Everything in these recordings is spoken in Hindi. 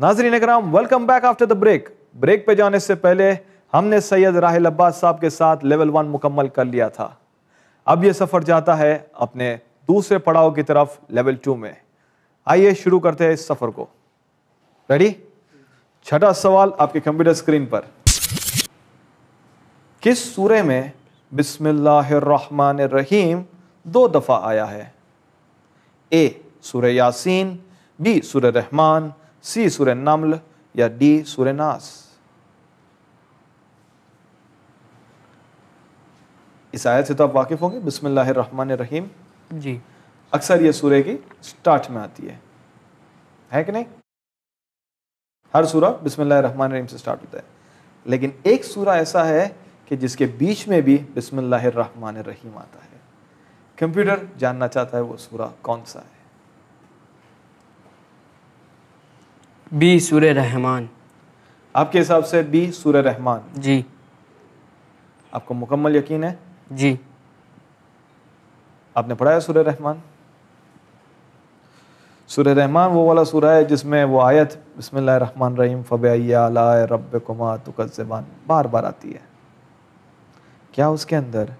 नाजरीन कराम welcome back after the break break पे जाने से पहले हमने सैयद राहिल अब्बास साहब के साथ लेवल वन मुकम्मल कर लिया था अब ये सफ़र जाता है अपने दूसरे पड़ाव की तरफ लेवल टू में आइए शुरू करते हैं इस सफ़र को रेडी छठा सवाल आपके कंप्यूटर स्क्रीन पर किस सूर्य में बिस्मिल्लाहमान रहीम दो दफ़ा आया है ए सूर्य यासीन बी सूर्य रहमान C. Surah Naml या D. Surah Nas इस आयत से तो आप वाकिफ होंगे बिस्मिल्लाहिर्रहमानिर्रहीम जी अक्सर ये सूर्य की स्टार्ट में आती है है कि नहीं हर सूरह बिस्मिल्लाहिर्रहमानिर्रहीम से स्टार्ट होता है लेकिन एक सूरह ऐसा है कि जिसके बीच में भी बिस्मिल्लाहिर्रहमानिर्रहीम आता है कंप्यूटर जानना चाहता है वो सूरा कौन सा है बी सूर रहमान आपके हिसाब से बी सूर रहमान जी आपको मुकम्मल यकीन है जी आपने पढ़ाया है सूर रहमान सूर रहमान वो वाला सूर है जिसमें वो आयत बसमान रहीम फ़बैया रब कुमा तुकज़बान बार बार आती है क्या उसके अंदर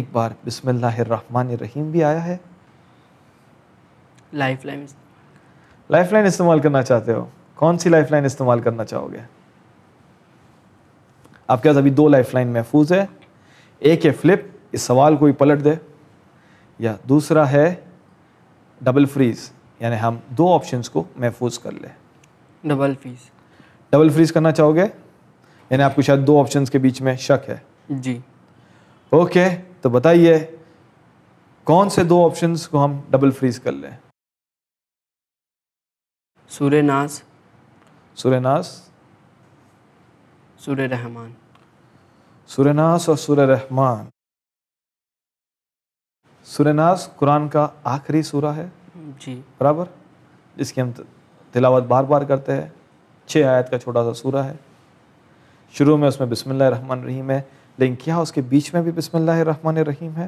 एक बार बसमान रहीम भी आया है लाइफ लाइन लाइफलाइन इस्तेमाल करना चाहते हो कौन सी लाइफलाइन इस्तेमाल करना चाहोगे आपके पास अभी दो लाइफलाइन महफूज है एक है फ्लिप इस सवाल को ही पलट दे या दूसरा है डबल फ्रीज यानी हम दो ऑप्शंस को महफूज कर ले डबल फ्रीज डबल फ्रीज करना चाहोगे यानी आपको शायद दो ऑप्शंस के बीच में शक है जी ओके तो बताइए कौन से दो ऑप्शंस को हम डबल फ्रीज कर लें सूर्य नास सूर्य रहमान नास और सूर्य रहमान नास कुरान का आखिरी सूरा है जी बराबर जिसकी हम तिलावत बार बार करते हैं छः आयत का छोटा सा सूरा है शुरू में उसमें बिसमिल्ल रहीम है लेकिन क्या उसके बीच में भी बिसमिल्ल रहीम है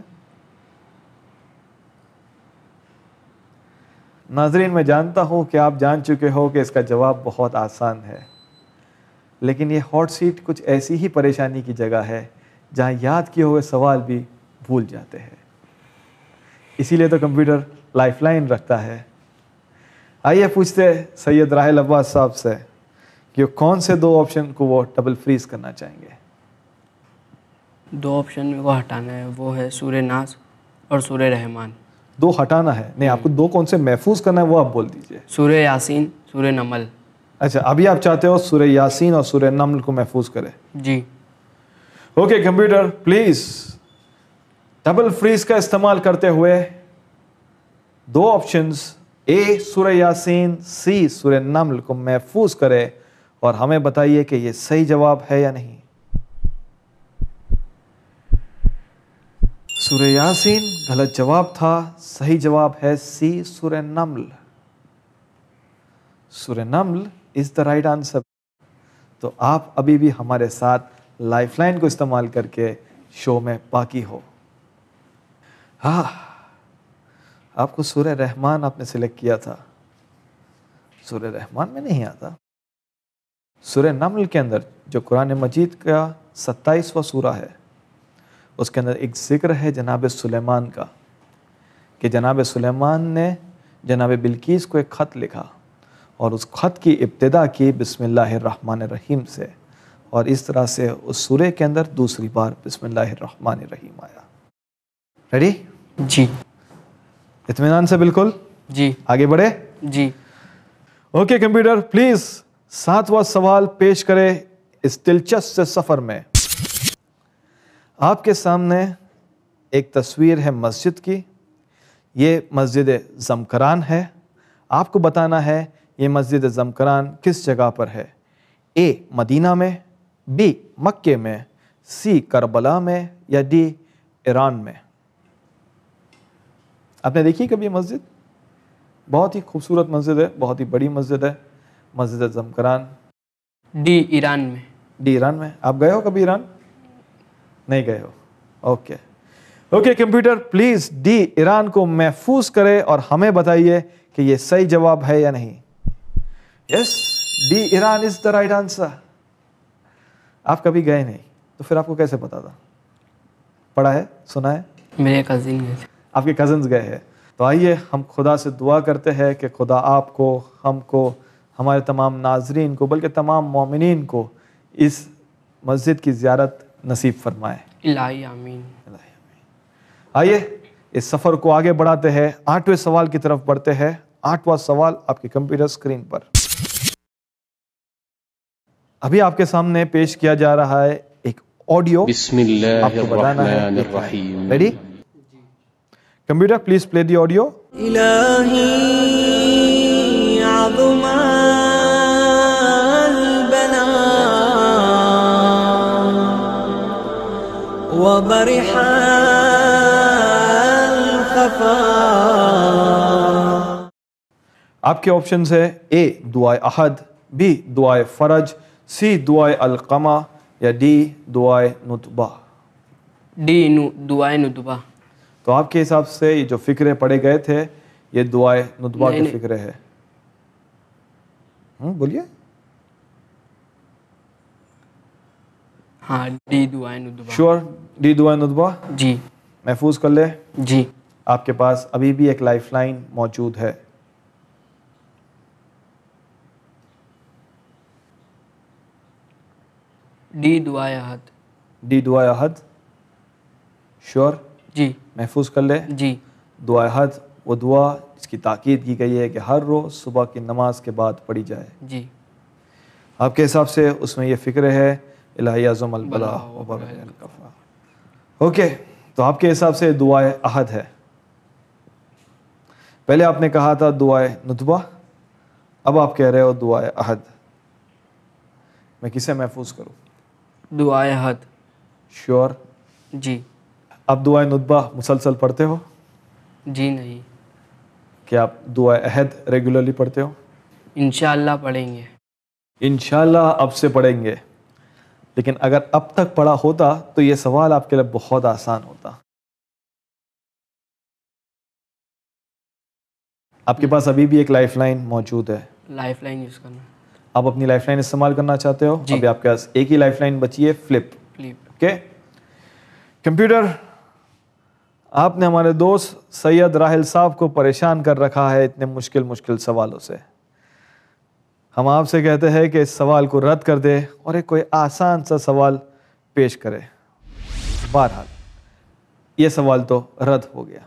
नाजरीन मैं जानता हूँ कि आप जान चुके हो कि इसका जवाब बहुत आसान है लेकिन ये हॉट सीट कुछ ऐसी ही परेशानी की जगह है जहाँ याद किए हुए सवाल भी भूल जाते हैं इसीलिए तो कंप्यूटर लाइफलाइन रखता है आइए पूछते सैयद राहल अब्बास साहब से कि कौन से दो ऑप्शन को वो डबल फ्रीज करना चाहेंगे दो ऑप्शन में वो हटाना है वो है सूर्य नाज और सूर्य रहमान दो हटाना है नहीं आपको दो कौन से महफूज करना है वो आप बोल दीजिए सूर्य यासीन सूर्य नमल अच्छा अभी आप चाहते हो सूर्य यासीन और सूर्य नमल को महफूज करें जी okay computer please double freeze का इस्तेमाल करते हुए दो ऑप्शंस ए सूर्य यासीन सी सूर्य नमल को महफूज करे और हमें बताइए कि ये सही जवाब है या नहीं सूर्य यासीन गलत जवाब था सही जवाब है सी सूर्य नम्ल सूर्य नम्ल इज द राइट आंसर तो आप अभी भी हमारे साथ लाइफलाइन को इस्तेमाल करके शो में बाकी हो हा आपको सूर्य रहमान आपने सिलेक्ट किया था सूर्य रहमान में नहीं आता सूर्य नम्ल के अंदर जो कुरान मजीद का सत्ताईसवा सूरा है उसके अंदर एक ज़िक्र है जनाब सुलेमान का कि जनाब सुलेमान ने जनाब बिल्किस को एक ख़त लिखा और उस ख़त की इब्तदा की बिसमान रहीम से और इस तरह से उस सूर्य के अंदर दूसरी बार बिसमान रहीम आया रेडी जी इतमान से बिल्कुल जी आगे बढ़े जी ओके कंप्यूटर प्लीज़ सातवां सवाल पेश करें इस दिलचस्प से सफ़र में आपके सामने एक तस्वीर है मस्जिद की ये मस्जिद जमकरान है आपको बताना है ये मस्जिद जमकरान किस जगह पर है ए मदीना में बी मक्के में सी करबला में या डी ईरान में आपने देखी कभी मस्जिद बहुत ही खूबसूरत मस्जिद है बहुत ही बड़ी मस्जिद है मस्जिद जमकरान डी ईरान में डी ईरान में आप गए हो कभी ईरान नहीं गए हो okay okay computer please D Iran को महफूज करे और हमें बताइए कि ये सही जवाब है या नहीं yes D Iran is the right answer आप कभी गए नहीं तो फिर आपको कैसे पता था पढ़ा है सुना है मेरे कजिन आपके कजिन गए हैं तो आइए हम खुदा से दुआ करते हैं कि खुदा आपको हमको हमारे तमाम नाजरीन को बल्कि तमाम मोमिन को इस मस्जिद की ज्यारत नसीब फरमाए आइए इस सफ़र को आगे बढ़ाते हैं आठवें सवाल की तरफ बढ़ते हैं आठवां सवाल आपके कंप्यूटर स्क्रीन पर अभी आपके सामने पेश किया जा रहा है एक ऑडियो आपको बताना है ready computer please play the audio ضرب الخفا आपके ऑप्शन है ए दुआ अहद बी दुआ फरज सी दुआ अलकमा या डी दुआ नुतबा डी नु दुआ नुतबा तो आपके हिसाब से ये जो फ़िक्रे पढ़े गए थे ये दुआ नुतबा के फ़िक्रे है हम्म, बोलिए हाँ श्योर डी दुआन उदबा जी महफूज कर ले जी आपके पास अभी भी एक लाइफलाइन मौजूद है डी दुआयाहद डी दुआयाहद श्योर जी महफूज कर ले जी दुआयाहद वो दुआ इसकी ताकीद की गई है कि हर रोज़ सुबह की नमाज के बाद पढ़ी जाए जी आपके हिसाब से उसमें ये फ़िक्र है ओके तो आपके हिसाब से दुआ अहद है पहले आपने कहा था दुआए नुतबा अब आप कह रहे हो दुआ अहद मैं किसे महफूज करूँ दुआ अहद श्योर जी आप दुआ नुतबा मुसलसल पढ़ते हो जी नहीं क्या आप दुआ अहद रेगुलरली पढ़ते हो इन पढ़ेंगे इन आपसे पढ़ेंगे लेकिन अगर अब तक पढ़ा होता तो ये सवाल आपके लिए बहुत आसान होता आपके पास अभी भी एक लाइफलाइन मौजूद है लाइफलाइन यूज करना आप अपनी लाइफलाइन इस्तेमाल करना चाहते हो अभी आपके पास एक ही लाइफलाइन बची है फ्लिप फ्लिप ओके कंप्यूटर आपने हमारे दोस्त सैयद राहिल साहब को परेशान कर रखा है इतने मुश्किल मुश्किल सवालों से हम आपसे कहते हैं कि इस सवाल को रद्द कर दे और एक कोई आसान सा सवाल पेश करे बहरहाल ये सवाल तो रद्द हो गया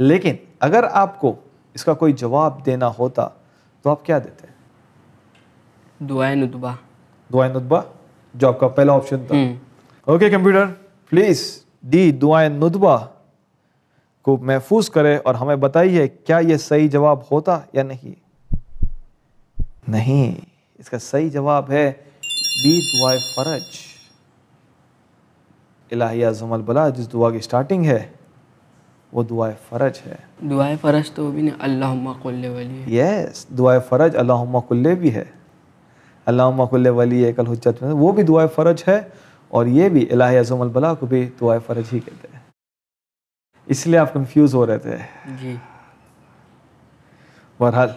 लेकिन अगर आपको इसका कोई जवाब देना होता तो आप क्या देते दुआए नुतबा दुआए नुतबा जो आपका पहला ऑप्शन था ओके कंप्यूटर प्लीज़ दी दुआए नुतबा को महफूज करें और हमें बताइए क्या यह सही जवाब होता या नहीं नहीं इसका सही जवाब है बी दुआ फ़रज इलाहिया बला जिस दुआ की स्टार्टिंग है वो दुआ फ़रज है दुआ फ़रज तो भी नहीं अल्लाह वाली यस दुआ फ़रज अल्लाह कुल्ले भी है अल्लाह कुल्ले वली एकल हजत में वो भी दुआ फ़रज है और ये भी इलाहिया बला को भी दुआ फ़रज ही कहते हैं इसलिए आप कंफ्यूज हो रहे थे जी बहरहाल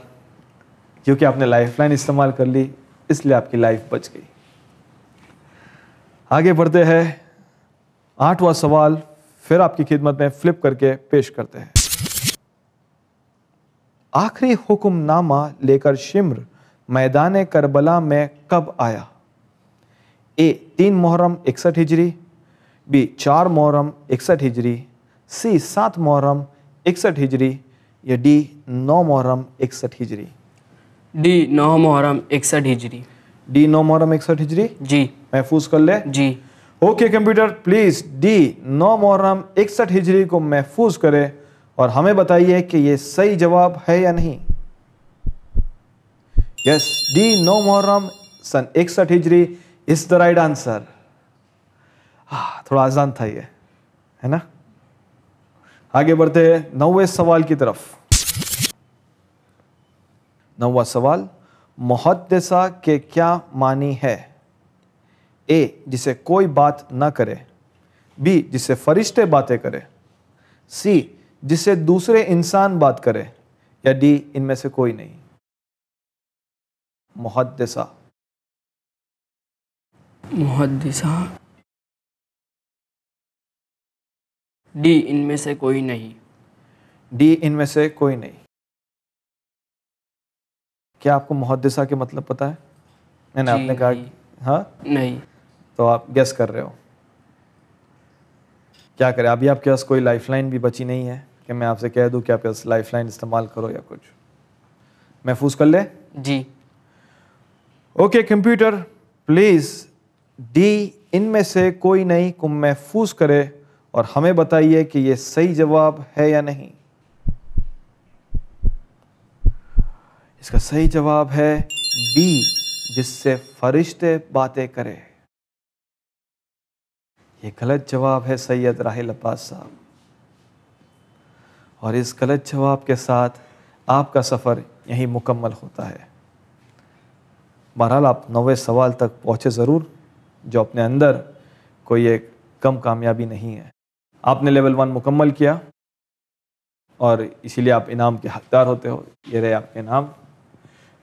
क्योंकि आपने लाइफलाइन इस्तेमाल कर ली इसलिए आपकी लाइफ बच गई आगे बढ़ते हैं आठवां सवाल फिर आपकी खिदमत में फ्लिप करके पेश करते हैं आखिरी हुक्मनामा लेकर शिम्र मैदान करबला में कब आया ए तीन मुहर्रम इकसठ हिजरी बी चार मुहर्रम इकसठ हिजरी सी सात मुहर्रम इकसठ हिजरी या डी नौ मुहर्रम इकसठ हिजरी डी नौ मुहर्रम इकसठ हिजरी डी नौ मुहर्रम इकसठ हिजरी जी महफूज कर ले जी ओके कंप्यूटर प्लीज़ डी नौ मुहर्रम इकसठ हिजरी को महफूज करे और हमें बताइए कि ये सही जवाब है या नहीं यस डी नौ मुहर्रम सन इकसठ हिजरी इज द राइट आंसर थोड़ा आसान था ये है ना आगे बढ़ते हैं नौवे सवाल की तरफ नवा सवाल मुहदसा के क्या मानी है ए जिसे कोई बात ना करे बी जिसे फरिश्ते बातें करे सी जिसे दूसरे इंसान बात करे या डी इनमें से कोई नहीं मुहदसा मुहदसा डी इनमें से कोई नहीं डी इनमें से कोई नहीं क्या आपको मुहदसा के मतलब पता है नहीं आपने कहा हाँ नहीं तो आप गेस कर रहे हो क्या करें अभी आपके पास कोई लाइफलाइन भी बची नहीं है कि मैं आपसे कह दूं कि आपके पास लाइफलाइन इस्तेमाल करो या कुछ महफूज कर ले जी ओके कंप्यूटर प्लीज़ डी इनमें से कोई नहीं को महफूज करे और हमें बताइए कि ये सही जवाब है या नहीं इसका सही जवाब है बी जिससे फरिश्ते बातें करें ये गलत जवाब है सैयद राहिल अब्बास साहब और इस गलत जवाब के साथ आपका सफ़र यहीं मुकम्मल होता है बहरहाल आप नौवे सवाल तक पहुँचे ज़रूर जो अपने अंदर कोई एक कम कामयाबी नहीं है आपने लेवल वन मुकम्मल किया और इसीलिए आप इनाम के हकदार होते हो ये रहे आपके इनाम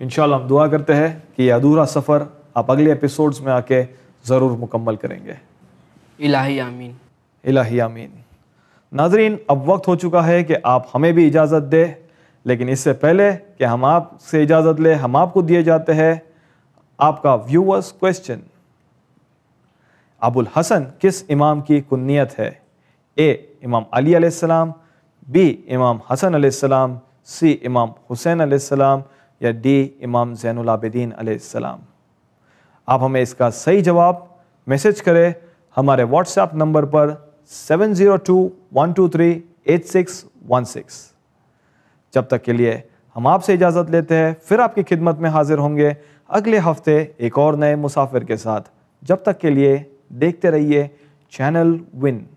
इन हम दुआ करते हैं कि यह अधूरा सफ़र आप अगले एपिसोड्स में आके ज़रूर मुकम्मल करेंगे इलाही आमीन इलाही आमीन नाजरीन अब वक्त हो चुका है कि आप हमें भी इजाज़त दें लेकिन इससे पहले कि हम आपसे इजाज़त लें हम आपको दिए जाते हैं आपका व्यूवर्स क्वेश्चन अबुल हसन किस इमाम की कुन्नीत है ए इमाम अली सलाम बी इमाम हसन सलाम सी इमाम हुसैन सलाम या डी इमाम जैन आसमाम आप हमें इसका सही जवाब मैसेज करें हमारे व्हाट्सएप नंबर पर 7021238616 जब तक के लिए हम आपसे इजाज़त लेते हैं फिर आपकी खिदमत में हाजिर होंगे अगले हफ्ते एक और नए मुसाफिर के साथ जब तक के लिए देखते रहिए चैनल विन